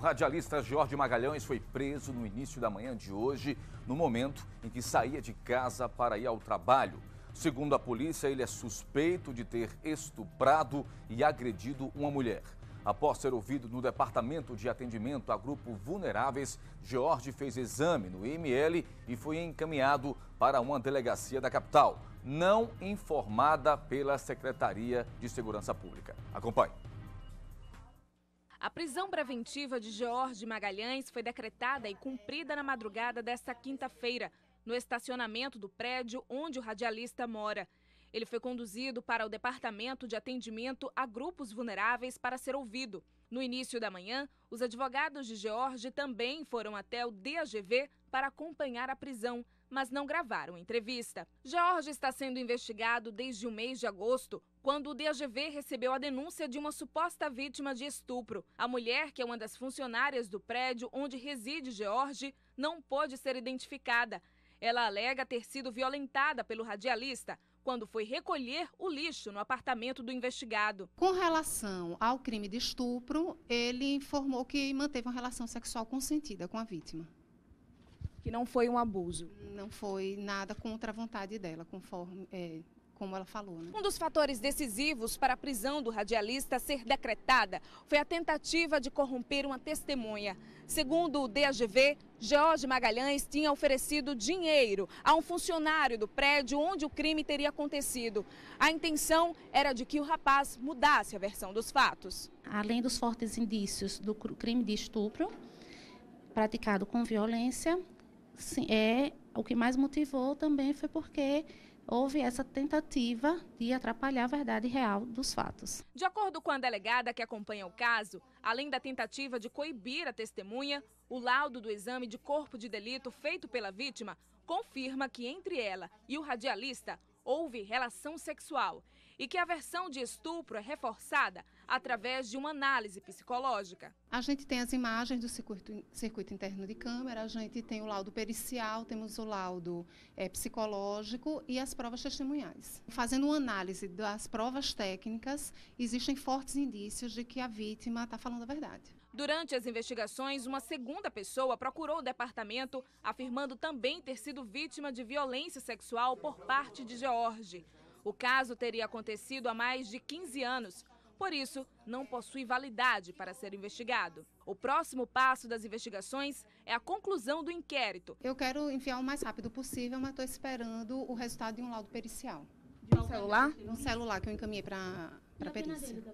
O radialista Jorge Magalhães foi preso no início da manhã de hoje, no momento em que saía de casa para ir ao trabalho. Segundo a polícia, ele é suspeito de ter estuprado e agredido uma mulher. Após ser ouvido no Departamento de Atendimento a Grupo Vulneráveis, Jorge fez exame no IML e foi encaminhado para uma delegacia da capital, não informada pela Secretaria de Segurança Pública. Acompanhe. A prisão preventiva de George Magalhães foi decretada e cumprida na madrugada desta quinta-feira, no estacionamento do prédio onde o radialista mora. Ele foi conduzido para o Departamento de Atendimento a Grupos Vulneráveis para ser ouvido. No início da manhã, os advogados de George também foram até o DAGV para acompanhar a prisão mas não gravaram entrevista. Jorge está sendo investigado desde o mês de agosto quando o DGV recebeu a denúncia de uma suposta vítima de estupro. A mulher, que é uma das funcionárias do prédio onde reside Jorge, não pôde ser identificada. Ela alega ter sido violentada pelo radialista quando foi recolher o lixo no apartamento do investigado. Com relação ao crime de estupro, ele informou que manteve uma relação sexual consentida com a vítima que não foi um abuso. Não foi nada contra a vontade dela, conforme é, como ela falou. Né? Um dos fatores decisivos para a prisão do radialista ser decretada foi a tentativa de corromper uma testemunha. Segundo o DAGV, George Magalhães tinha oferecido dinheiro a um funcionário do prédio onde o crime teria acontecido. A intenção era de que o rapaz mudasse a versão dos fatos. Além dos fortes indícios do crime de estupro praticado com violência, sim, é o que mais motivou também foi porque houve essa tentativa de atrapalhar a verdade real dos fatos. De acordo com a delegada que acompanha o caso, além da tentativa de coibir a testemunha, o laudo do exame de corpo de delito feito pela vítima confirma que entre ela e o radialista houve relação sexual e que a versão de estupro é reforçada através de uma análise psicológica. A gente tem as imagens do circuito, circuito interno de câmera, a gente tem o laudo pericial, temos o laudo é, psicológico e as provas testemunhais. Fazendo uma análise das provas técnicas, existem fortes indícios de que a vítima está falando a verdade. Durante as investigações, uma segunda pessoa procurou o departamento, afirmando também ter sido vítima de violência sexual por parte de George. O caso teria acontecido há mais de 15 anos. Por isso, não possui validade para ser investigado. O próximo passo das investigações é a conclusão do inquérito. Eu quero enviar o mais rápido possível, mas estou esperando o resultado de um laudo pericial. De um celular? De um celular que eu encaminhei para a perícia. Tá